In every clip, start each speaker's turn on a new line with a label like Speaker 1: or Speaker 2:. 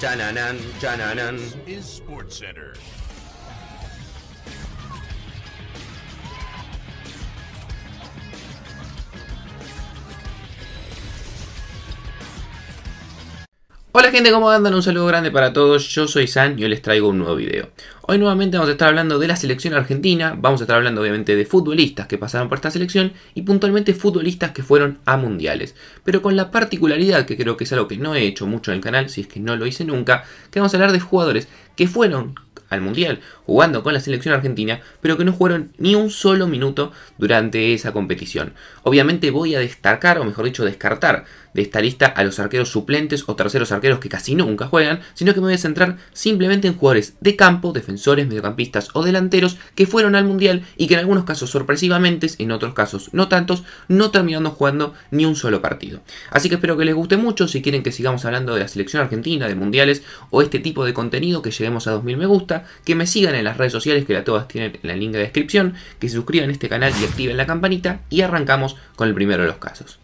Speaker 1: Jananan, This is Sports Center. Hola gente, ¿cómo andan? Un saludo grande para todos, yo soy San y hoy les traigo un nuevo video. Hoy nuevamente vamos a estar hablando de la selección argentina, vamos a estar hablando obviamente de futbolistas que pasaron por esta selección y puntualmente futbolistas que fueron a mundiales. Pero con la particularidad, que creo que es algo que no he hecho mucho en el canal, si es que no lo hice nunca, que vamos a hablar de jugadores que fueron al mundial jugando con la selección argentina, pero que no jugaron ni un solo minuto durante esa competición. Obviamente voy a destacar, o mejor dicho, descartar de esta lista a los arqueros suplentes o terceros arqueros que casi nunca juegan, sino que me voy a centrar simplemente en jugadores de campo, defensores, mediocampistas o delanteros que fueron al Mundial y que en algunos casos sorpresivamente, en otros casos no tantos, no terminando jugando ni un solo partido. Así que espero que les guste mucho, si quieren que sigamos hablando de la selección argentina, de mundiales o este tipo de contenido, que lleguemos a 2000 me gusta, que me sigan en las redes sociales que la todas tienen en la link de descripción, que se suscriban a este canal y activen la campanita y arrancamos con el primero de los casos.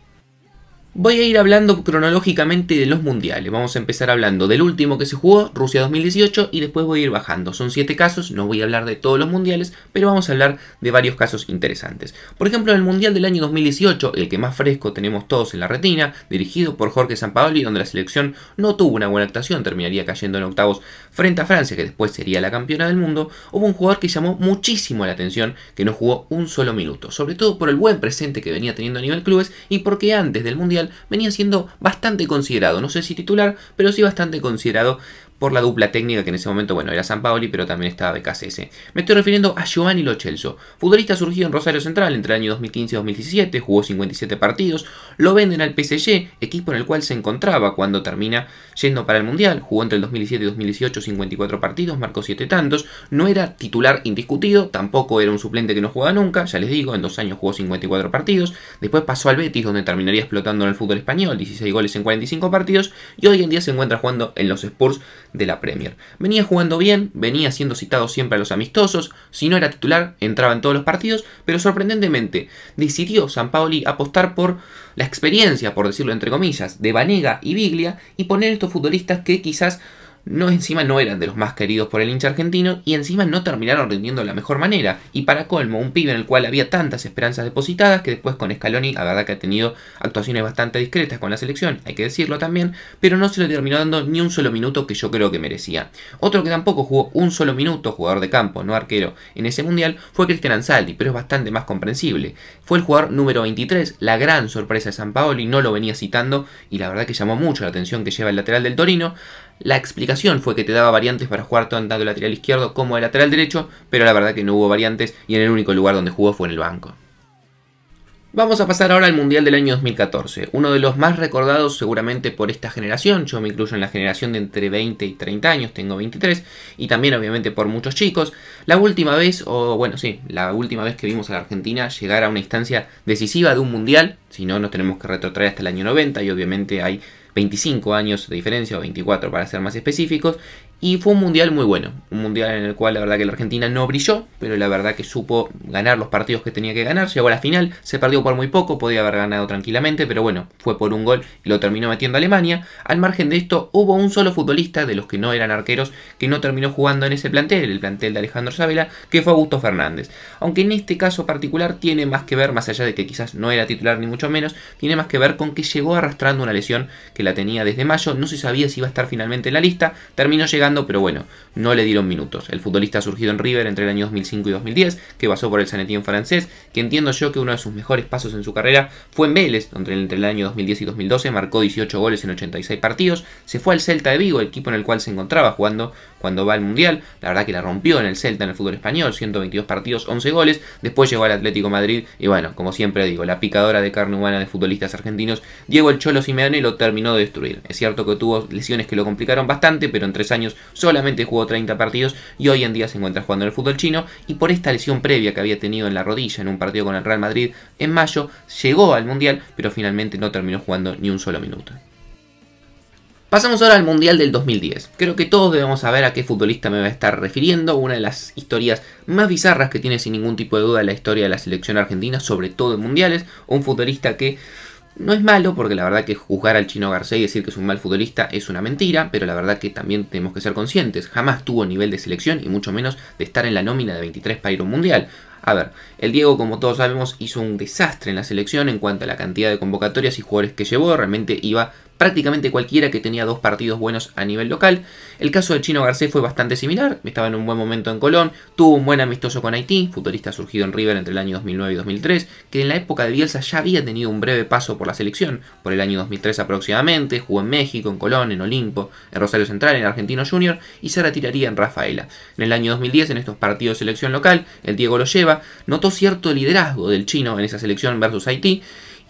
Speaker 1: Voy a ir hablando cronológicamente de los mundiales. Vamos a empezar hablando del último que se jugó, Rusia 2018, y después voy a ir bajando. Son 7 casos, no voy a hablar de todos los mundiales, pero vamos a hablar de varios casos interesantes. Por ejemplo, en el mundial del año 2018, el que más fresco tenemos todos en la retina, dirigido por Jorge Sampaoli, donde la selección no tuvo una buena actuación, terminaría cayendo en octavos frente a Francia, que después sería la campeona del mundo, hubo un jugador que llamó muchísimo la atención, que no jugó un solo minuto, sobre todo por el buen presente que venía teniendo a nivel clubes y porque antes del mundial venía siendo bastante considerado. No sé si titular, pero sí bastante considerado por la dupla técnica que en ese momento, bueno, era San Paoli, pero también estaba BKCS. Me estoy refiriendo a Giovanni Lochelso, futbolista surgido en Rosario Central entre el año 2015 y 2017, jugó 57 partidos, lo venden al PSG, equipo en el cual se encontraba cuando termina yendo para el Mundial, jugó entre el 2007 y 2018 54 partidos, marcó 7 tantos, no era titular indiscutido, tampoco era un suplente que no jugaba nunca, ya les digo, en dos años jugó 54 partidos, después pasó al Betis donde terminaría explotando en el fútbol español, 16 goles en 45 partidos y hoy en día se encuentra jugando en los Spurs de la Premier. Venía jugando bien, venía siendo citado siempre a los amistosos, si no era titular entraba en todos los partidos, pero sorprendentemente decidió San Paoli apostar por la experiencia, por decirlo entre comillas, de Vanega y Biglia y poner estos futbolistas que quizás no encima no eran de los más queridos por el hincha argentino y encima no terminaron rindiendo de la mejor manera. Y para colmo, un pibe en el cual había tantas esperanzas depositadas que después con Scaloni, la verdad que ha tenido actuaciones bastante discretas con la selección, hay que decirlo también, pero no se le terminó dando ni un solo minuto que yo creo que merecía. Otro que tampoco jugó un solo minuto, jugador de campo, no arquero, en ese mundial fue Cristian Ansaldi, pero es bastante más comprensible. Fue el jugador número 23, la gran sorpresa de San Paolo y no lo venía citando y la verdad que llamó mucho la atención que lleva el lateral del Torino. La explicación fue que te daba variantes para jugar tanto de lateral izquierdo como de lateral derecho, pero la verdad que no hubo variantes y en el único lugar donde jugó fue en el banco. Vamos a pasar ahora al Mundial del año 2014, uno de los más recordados seguramente por esta generación, yo me incluyo en la generación de entre 20 y 30 años, tengo 23, y también obviamente por muchos chicos. La última vez, o bueno, sí, la última vez que vimos a la Argentina llegar a una instancia decisiva de un Mundial, si no nos tenemos que retrotraer hasta el año 90 y obviamente hay 25 años de diferencia, o 24 para ser más específicos, y fue un mundial muy bueno, un mundial en el cual la verdad que la Argentina no brilló, pero la verdad que supo ganar los partidos que tenía que ganar, llegó a la final, se perdió por muy poco, podía haber ganado tranquilamente, pero bueno, fue por un gol y lo terminó metiendo Alemania. Al margen de esto, hubo un solo futbolista de los que no eran arqueros que no terminó jugando en ese plantel, el plantel de Alejandro Sávila que fue Augusto Fernández. Aunque en este caso particular tiene más que ver, más allá de que quizás no era titular ni mucho menos, tiene más que ver con que llegó arrastrando una lesión que la tenía desde mayo, no se sabía si iba a estar finalmente en la lista, terminó llegando, pero bueno, no le dieron minutos. El futbolista ha surgido en River entre el año 2005 y 2010, que pasó por el Sanetín francés, que entiendo yo que uno de sus mejores pasos en su carrera fue en Vélez, donde entre el año 2010 y 2012 marcó 18 goles en 86 partidos, se fue al Celta de Vigo, el equipo en el cual se encontraba jugando cuando va al Mundial, la verdad que la rompió en el Celta, en el fútbol español, 122 partidos, 11 goles, después llegó al Atlético Madrid y bueno, como siempre digo, la picadora de carne humana de futbolistas argentinos, Diego el Cholo Simeone lo terminó de destruir. Es cierto que tuvo lesiones que lo complicaron bastante, pero en tres años solamente jugó 30 partidos y hoy en día se encuentra jugando en el fútbol chino y por esta lesión previa que había tenido en la rodilla en un partido con el Real Madrid en mayo, llegó al Mundial, pero finalmente no terminó jugando ni un solo minuto. Pasamos ahora al Mundial del 2010. Creo que todos debemos saber a qué futbolista me va a estar refiriendo. Una de las historias más bizarras que tiene sin ningún tipo de duda la historia de la selección argentina, sobre todo en mundiales. Un futbolista que no es malo, porque la verdad que juzgar al chino Garcés y decir que es un mal futbolista es una mentira, pero la verdad que también tenemos que ser conscientes. Jamás tuvo nivel de selección y mucho menos de estar en la nómina de 23 para ir a un mundial. A ver, el Diego, como todos sabemos, hizo un desastre en la selección en cuanto a la cantidad de convocatorias y jugadores que llevó. Realmente iba prácticamente cualquiera que tenía dos partidos buenos a nivel local. El caso de Chino Garcés fue bastante similar, estaba en un buen momento en Colón, tuvo un buen amistoso con Haití, Futurista surgido en River entre el año 2009 y 2003, que en la época de Bielsa ya había tenido un breve paso por la selección, por el año 2003 aproximadamente, jugó en México, en Colón, en Olimpo, en Rosario Central, en Argentino Junior y se retiraría en Rafaela. En el año 2010, en estos partidos de selección local, el Diego lo lleva, notó cierto liderazgo del chino en esa selección versus Haití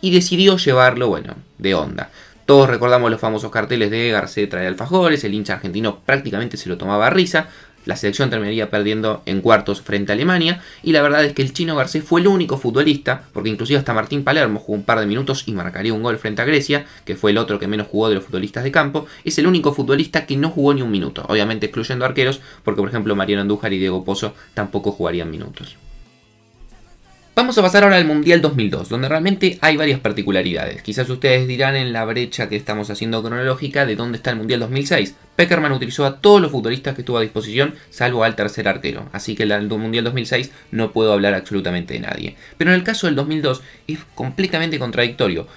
Speaker 1: y decidió llevarlo, bueno, de onda. Todos recordamos los famosos carteles de Garcés de Alfajores, el hincha argentino prácticamente se lo tomaba a risa, la selección terminaría perdiendo en cuartos frente a Alemania y la verdad es que el chino Garcés fue el único futbolista, porque inclusive hasta Martín Palermo jugó un par de minutos y marcaría un gol frente a Grecia, que fue el otro que menos jugó de los futbolistas de campo, es el único futbolista que no jugó ni un minuto, obviamente excluyendo arqueros, porque por ejemplo Mariano Andújar y Diego Pozo tampoco jugarían minutos. Vamos a pasar ahora al Mundial 2002, donde realmente hay varias particularidades. Quizás ustedes dirán en la brecha que estamos haciendo cronológica de dónde está el Mundial 2006. Peckerman utilizó a todos los futbolistas que estuvo a disposición, salvo al tercer arquero. Así que el Mundial 2006 no puedo hablar absolutamente de nadie. Pero en el caso del 2002 es completamente contradictorio.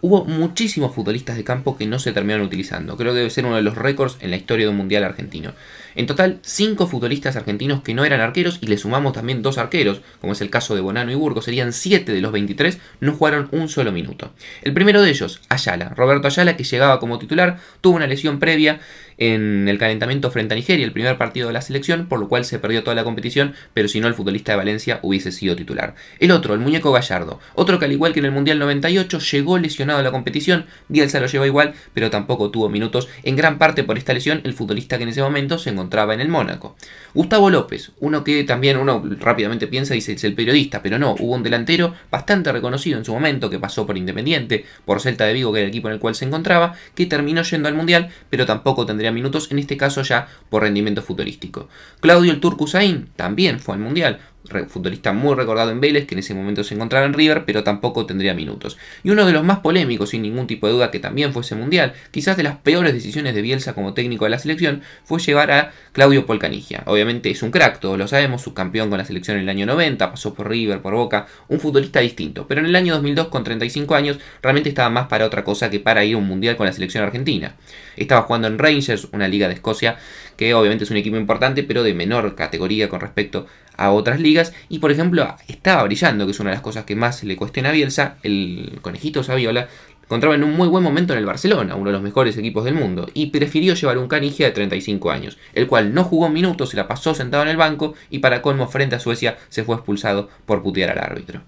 Speaker 1: Hubo muchísimos futbolistas de campo que no se terminaron utilizando. Creo que debe ser uno de los récords en la historia de un Mundial argentino. En total, cinco futbolistas argentinos que no eran arqueros y le sumamos también dos arqueros, como es el caso de Bonano y Burgo, serían 7 de los 23, no jugaron un solo minuto. El primero de ellos, Ayala, Roberto Ayala, que llegaba como titular, tuvo una lesión previa en el calentamiento frente a Nigeria, el primer partido de la selección, por lo cual se perdió toda la competición, pero si no el futbolista de Valencia hubiese sido titular. El otro, el muñeco Gallardo, otro que al igual que en el Mundial 98 llegó lesionado a la competición, Bielsa lo llevó igual, pero tampoco tuvo minutos, en gran parte por esta lesión el futbolista que en ese momento se encontraba en el Mónaco. Gustavo López, uno que también uno rápidamente piensa y es el periodista, pero no, hubo un delantero bastante reconocido en su momento que pasó por Independiente, por Celta de Vigo, que era el equipo en el cual se encontraba, que terminó yendo al Mundial, pero tampoco tendría minutos, en este caso ya por rendimiento futbolístico. Claudio el Turcusain también fue al Mundial, futbolista muy recordado en Vélez, que en ese momento se encontraba en River, pero tampoco tendría minutos. Y uno de los más polémicos, sin ningún tipo de duda, que también fuese mundial, quizás de las peores decisiones de Bielsa como técnico de la selección, fue llevar a Claudio Polcanigia. Obviamente es un crack, todos lo sabemos, subcampeón con la selección en el año 90, pasó por River, por Boca, un futbolista distinto. Pero en el año 2002, con 35 años, realmente estaba más para otra cosa que para ir a un mundial con la selección argentina. Estaba jugando en Rangers, una liga de Escocia, que obviamente es un equipo importante, pero de menor categoría con respecto a otras ligas. Y por ejemplo, estaba brillando, que es una de las cosas que más le cueste a Bielsa, el conejito Saviola, encontraba en un muy buen momento en el Barcelona, uno de los mejores equipos del mundo, y prefirió llevar un Canigia de 35 años, el cual no jugó minutos, se la pasó sentado en el banco y para colmo frente a Suecia se fue expulsado por putear al árbitro.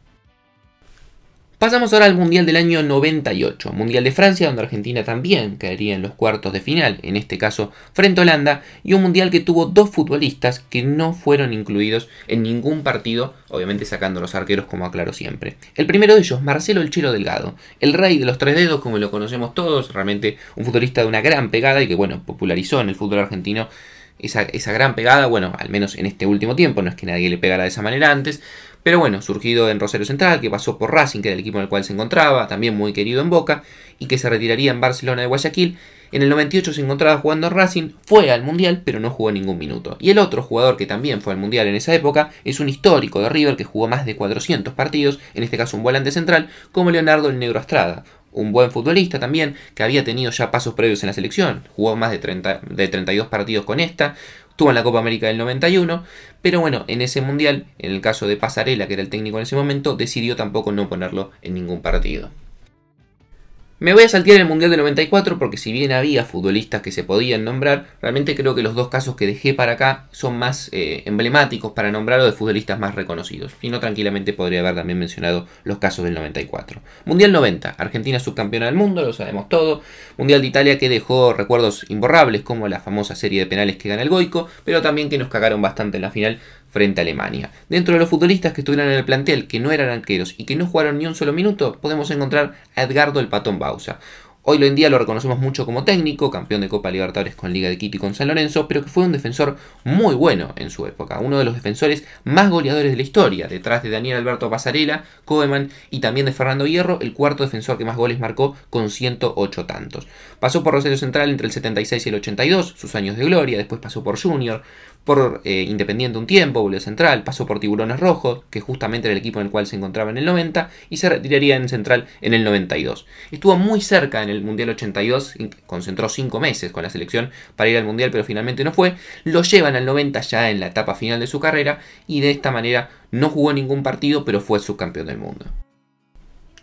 Speaker 1: Pasamos ahora al Mundial del año 98, Mundial de Francia, donde Argentina también caería en los cuartos de final, en este caso frente a Holanda, y un Mundial que tuvo dos futbolistas que no fueron incluidos en ningún partido, obviamente sacando los arqueros como aclaro siempre. El primero de ellos, Marcelo El Chelo Delgado, el rey de los tres dedos como lo conocemos todos, realmente un futbolista de una gran pegada y que bueno, popularizó en el fútbol argentino esa, esa gran pegada, bueno, al menos en este último tiempo, no es que nadie le pegara de esa manera antes, pero bueno, surgido en Rosario Central, que pasó por Racing, que era el equipo en el cual se encontraba, también muy querido en Boca, y que se retiraría en Barcelona de Guayaquil. En el 98 se encontraba jugando en Racing, fue al Mundial, pero no jugó ningún minuto. Y el otro jugador que también fue al Mundial en esa época es un histórico de River que jugó más de 400 partidos, en este caso un volante central, como Leonardo el Negro Estrada, un buen futbolista también, que había tenido ya pasos previos en la selección, jugó más de, 30, de 32 partidos con esta, estuvo en la Copa América del 91, pero bueno, en ese mundial, en el caso de Pasarela, que era el técnico en ese momento, decidió tampoco no ponerlo en ningún partido. Me voy a saltear el Mundial del 94 porque si bien había futbolistas que se podían nombrar, realmente creo que los dos casos que dejé para acá son más eh, emblemáticos para nombrar o de futbolistas más reconocidos. Y no, tranquilamente podría haber también mencionado los casos del 94. Mundial 90, Argentina subcampeona del mundo, lo sabemos todo. Mundial de Italia que dejó recuerdos imborrables como la famosa serie de penales que gana el Goico, pero también que nos cagaron bastante en la final frente a Alemania. Dentro de los futbolistas que estuvieron en el plantel, que no eran arqueros y que no jugaron ni un solo minuto, podemos encontrar a Edgardo el Patón Bausa. Hoy en día lo reconocemos mucho como técnico, campeón de Copa Libertadores con Liga de Quito y con San Lorenzo, pero que fue un defensor muy bueno en su época, uno de los defensores más goleadores de la historia, detrás de Daniel Alberto Pasarela, Coeman y también de Fernando Hierro, el cuarto defensor que más goles marcó con 108 tantos. Pasó por Rosario Central entre el 76 y el 82, sus años de gloria, después pasó por Junior, por eh, Independiente un tiempo, volvió Central, pasó por Tiburones Rojos, que justamente era el equipo en el cual se encontraba en el 90, y se retiraría en Central en el 92. Estuvo muy cerca en el Mundial 82, concentró 5 meses con la selección para ir al Mundial, pero finalmente no fue. Lo llevan al 90 ya en la etapa final de su carrera, y de esta manera no jugó ningún partido, pero fue subcampeón del mundo.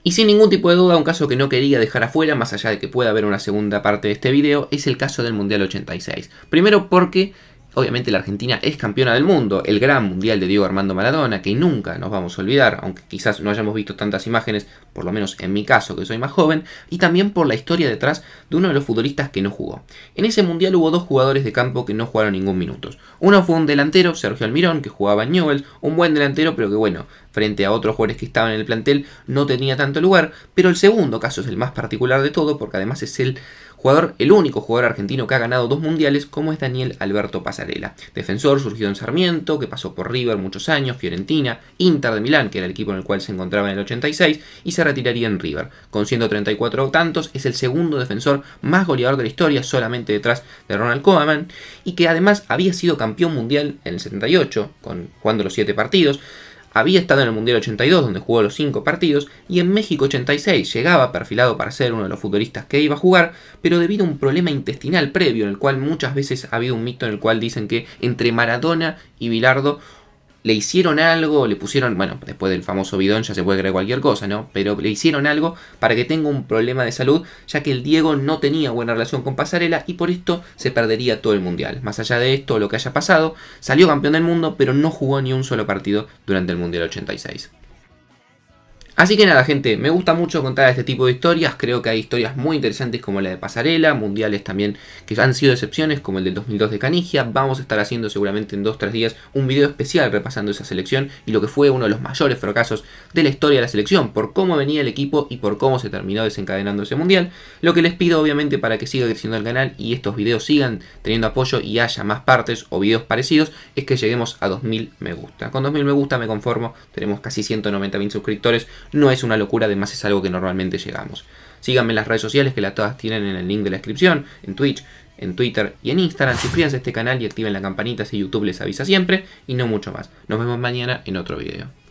Speaker 1: Y sin ningún tipo de duda, un caso que no quería dejar afuera, más allá de que pueda haber una segunda parte de este video, es el caso del Mundial 86. Primero porque Obviamente la Argentina es campeona del mundo, el gran mundial de Diego Armando Maradona, que nunca nos vamos a olvidar, aunque quizás no hayamos visto tantas imágenes, por lo menos en mi caso que soy más joven, y también por la historia detrás de uno de los futbolistas que no jugó. En ese mundial hubo dos jugadores de campo que no jugaron ningún minuto. Uno fue un delantero, Sergio Almirón, que jugaba en Newell's, un buen delantero, pero que bueno, frente a otros jugadores que estaban en el plantel no tenía tanto lugar, pero el segundo caso es el más particular de todo, porque además es el Jugador, el único jugador argentino que ha ganado dos mundiales, como es Daniel Alberto Pasarela. Defensor, surgido en Sarmiento, que pasó por River muchos años, Fiorentina, Inter de Milán, que era el equipo en el cual se encontraba en el 86, y se retiraría en River. Con 134 tantos, es el segundo defensor más goleador de la historia, solamente detrás de Ronald Koeman, y que además había sido campeón mundial en el 78, con, jugando los 7 partidos. Había estado en el Mundial 82, donde jugó los 5 partidos, y en México 86 llegaba perfilado para ser uno de los futbolistas que iba a jugar, pero debido a un problema intestinal previo, en el cual muchas veces ha habido un mito en el cual dicen que entre Maradona y Bilardo le hicieron algo, le pusieron, bueno, después del famoso bidón ya se puede creer cualquier cosa, ¿no? Pero le hicieron algo para que tenga un problema de salud, ya que el Diego no tenía buena relación con Pasarela y por esto se perdería todo el Mundial. Más allá de esto, lo que haya pasado, salió campeón del mundo, pero no jugó ni un solo partido durante el Mundial 86. Así que nada gente, me gusta mucho contar este tipo de historias, creo que hay historias muy interesantes como la de Pasarela, mundiales también que han sido excepciones como el del 2002 de Canigia, vamos a estar haciendo seguramente en 2-3 días un video especial repasando esa selección y lo que fue uno de los mayores fracasos de la historia de la selección, por cómo venía el equipo y por cómo se terminó desencadenando ese mundial, lo que les pido obviamente para que siga creciendo el canal y estos videos sigan teniendo apoyo y haya más partes o videos parecidos, es que lleguemos a 2000 me gusta, con 2000 me gusta me conformo, tenemos casi 190.000 suscriptores, no es una locura, además es algo que normalmente llegamos. Síganme en las redes sociales que las todas tienen en el link de la descripción, en Twitch, en Twitter y en Instagram. Suscríbanse a este canal y activen la campanita si YouTube les avisa siempre y no mucho más. Nos vemos mañana en otro video.